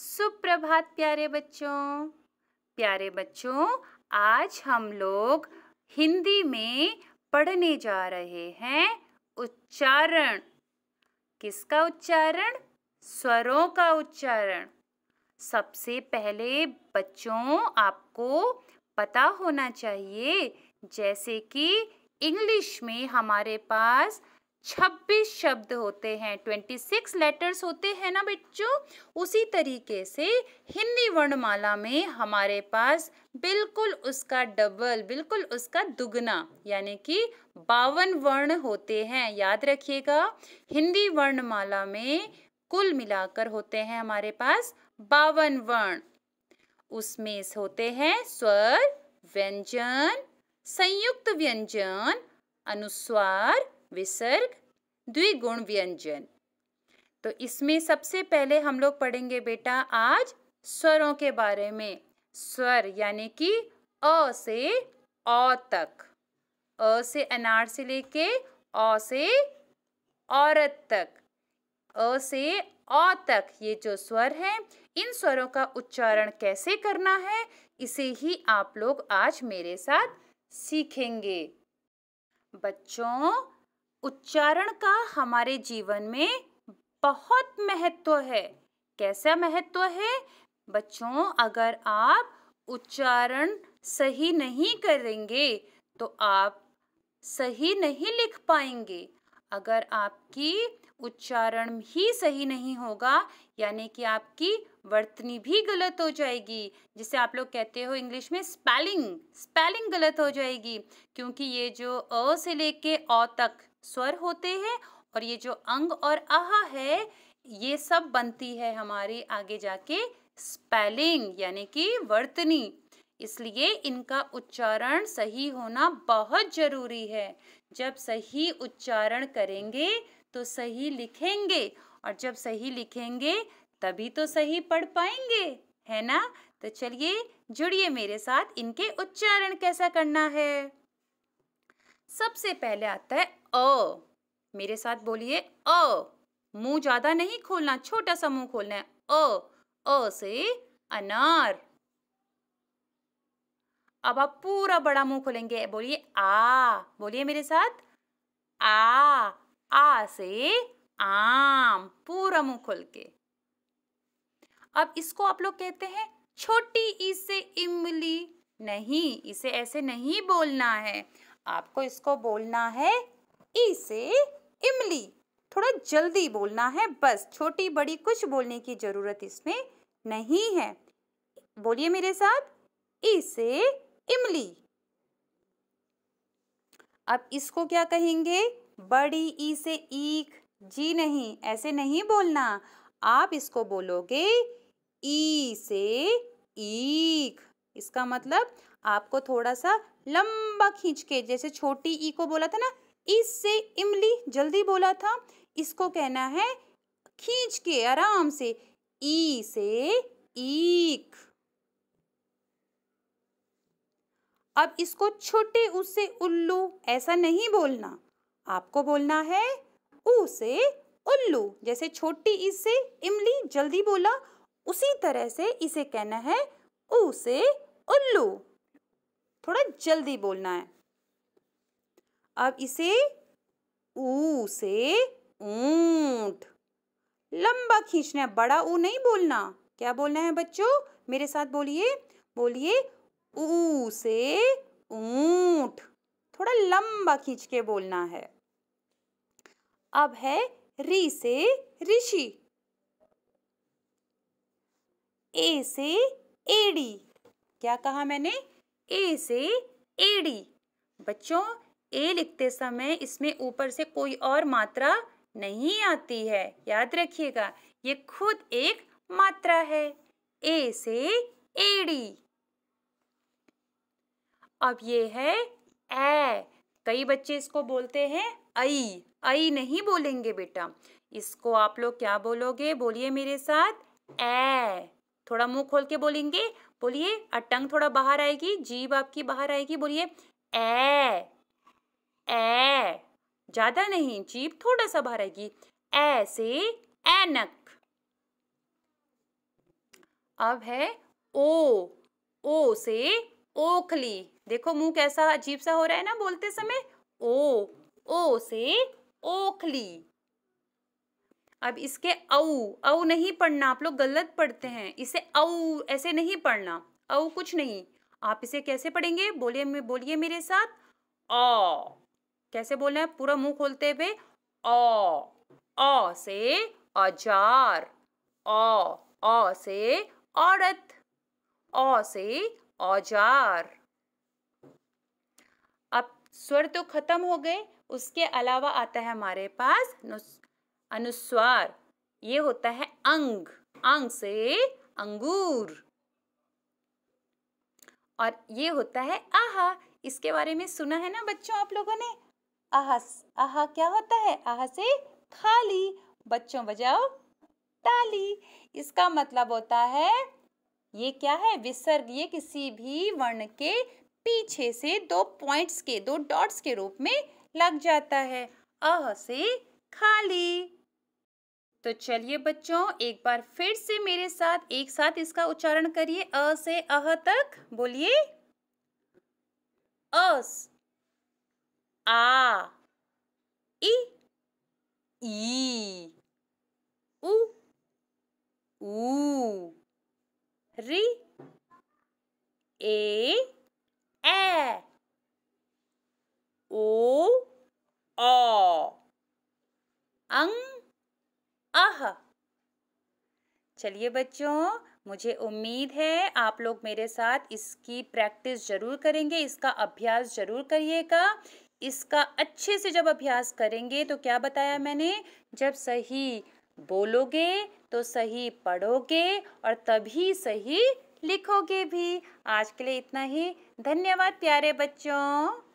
सुप्रभात प्यारे बच्चों प्यारे बच्चों आज हम लोग हिंदी में पढ़ने जा रहे हैं उच्चारण किसका उच्चारण स्वरों का उच्चारण सबसे पहले बच्चों आपको पता होना चाहिए जैसे कि इंग्लिश में हमारे पास छब्बीस शब्द होते हैं ट्वेंटी सिक्स लेटर्स होते हैं ना बच्चों उसी तरीके से हिंदी वर्णमाला में हमारे पास बिल्कुल उसका डबल बिल्कुल उसका दुगना यानी कि बावन वर्ण होते हैं याद रखिएगा हिंदी वर्णमाला में कुल मिलाकर होते हैं हमारे पास बावन वर्ण उसमें होते हैं स्वर व्यंजन संयुक्त व्यंजन अनुस्वार विसर्ग द्विगुण व्यंजन तो इसमें सबसे पहले हम लोग पढ़ेंगे बेटा आज स्वरों के बारे में स्वर यानी कि अ से अ तक अ से अनार से लेके अ से औरत तक अ से अ तक ये जो स्वर हैं इन स्वरों का उच्चारण कैसे करना है इसे ही आप लोग आज मेरे साथ सीखेंगे बच्चों उच्चारण का हमारे जीवन में बहुत महत्व है कैसा महत्व है बच्चों अगर आप उच्चारण सही नहीं करेंगे तो आप सही नहीं लिख पाएंगे अगर आपकी उच्चारण ही सही नहीं होगा यानी कि आपकी वर्तनी भी गलत हो जाएगी जिसे आप लोग कहते हो इंग्लिश में स्पेलिंग स्पेलिंग गलत हो जाएगी क्योंकि ये जो अ से लेके अ तक स्वर होते हैं और ये जो अंग और आहा है ये सब बनती है हमारे आगे जाके स्पेलिंग यानी कि वर्तनी इसलिए इनका उच्चारण सही होना बहुत जरूरी है जब सही उच्चारण करेंगे तो सही लिखेंगे और जब सही लिखेंगे तभी तो सही पढ़ पाएंगे है ना तो चलिए जुड़िए मेरे साथ इनके उच्चारण कैसा करना है सबसे पहले आता है अ मेरे साथ बोलिए अ मुंह ज्यादा नहीं खोलना छोटा सा मुंह खोलना है अ अ से अनार अब आप पूरा बड़ा मुंह खोलेंगे बोलिए आ बोलिए मेरे साथ आ आ से आम पूरा मुंह खोल के अब इसको आप लोग कहते हैं छोटी ई से इमली नहीं इसे ऐसे नहीं बोलना है आपको इसको बोलना है ई से इमली थोड़ा जल्दी बोलना है बस छोटी बड़ी कुछ बोलने की ज़रूरत इसमें नहीं है बोलिए मेरे साथ ई से इमली अब इसको क्या कहेंगे बड़ी ई से ईख जी नहीं ऐसे नहीं बोलना आप इसको बोलोगे ई से ईख इसका मतलब आपको थोड़ा सा लंबा लंबा खींच के जैसे छोटी ई को बोला था ना इस इमली जल्दी बोला था इसको कहना है खींच के आराम से ई से ईक अब इसको छोटे उससे उल्लू ऐसा नहीं बोलना आपको बोलना है ऊ से उल्लू जैसे छोटी ई से इमली जल्दी बोला उसी तरह से इसे कहना है ऊ से उल्लू थोड़ा जल्दी बोलना है अब इसे ऊ से ऊंट लंबा खींचना है बड़ा ऊ नहीं बोलना क्या बोलना है बच्चों मेरे साथ बोलिए बोलिए ऊ से ऊंट थोड़ा लंबा खींच के बोलना है अब है री से ऋषि ए से एडी क्या कहा मैंने ए से एडी बच्चों ए लिखते समय इसमें ऊपर से कोई और मात्रा नहीं आती है याद रखिएगा ये खुद एक मात्रा है ए से एडी अब ये है ए कई बच्चे इसको बोलते हैं आई आई नहीं बोलेंगे बेटा इसको आप लोग क्या बोलोगे बोलिए मेरे साथ ए थोड़ा मुंह खोल के बोलेंगे बोलिए अटंग थोड़ा बाहर आएगी जीभ आपकी बाहर आएगी बोलिए ए ए ज़्यादा नहीं जीभ थोड़ा सा बाहर आएगी ऐसे एनक अब है ओ ओ से ओखली देखो मुंह कैसा अजीब सा हो रहा है ना बोलते समय ओ ओ से ओखली अब इसके औ औ नहीं पढ़ना आप लोग गलत पढ़ते हैं इसे औ ऐसे नहीं पढ़ना औ कुछ नहीं आप इसे कैसे पढ़ेंगे बोलिए बोलिए मेरे साथ अ कैसे बोलना है पूरा मुंह खोलते हुए औ अ से अजार औ अ से औरत औ से औजार अब स्वर तो खत्म हो गए उसके अलावा आता है हमारे पास अनुस्वार ये होता है अंग अंग से अंगूर और ये होता है आहा इसके बारे में सुना है ना बच्चों आप लोगों ने आहा आहा क्या होता है आहा से खाली बच्चों बजाओ ताली इसका मतलब होता है ये क्या है विसर्ग ये किसी भी वर्ण के पीछे से दो पॉइंट्स के दो डॉट्स के रूप में लग जाता है अह से खाली तो चलिए बच्चों एक बार फिर से मेरे साथ एक साथ इसका उच्चारण करिए अ से अह तक बोलिए अस आ इ ई उ उ री ए ए ओ अंग आह चलिए बच्चों मुझे उम्मीद है आप लोग मेरे साथ इसकी प्रैक्टिस जरूर करेंगे इसका अभ्यास जरूर करिएगा इसका अच्छे से जब अभ्यास करेंगे तो क्या बताया मैंने जब सही बोलोगे तो सही पढ़ोगे और तभी सही लिखोगे भी आज के लिए इतना ही धन्यवाद प्यारे बच्चों